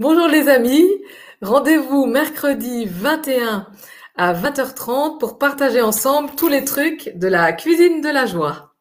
Bonjour les amis, rendez-vous mercredi 21 à 20h30 pour partager ensemble tous les trucs de la cuisine de la joie.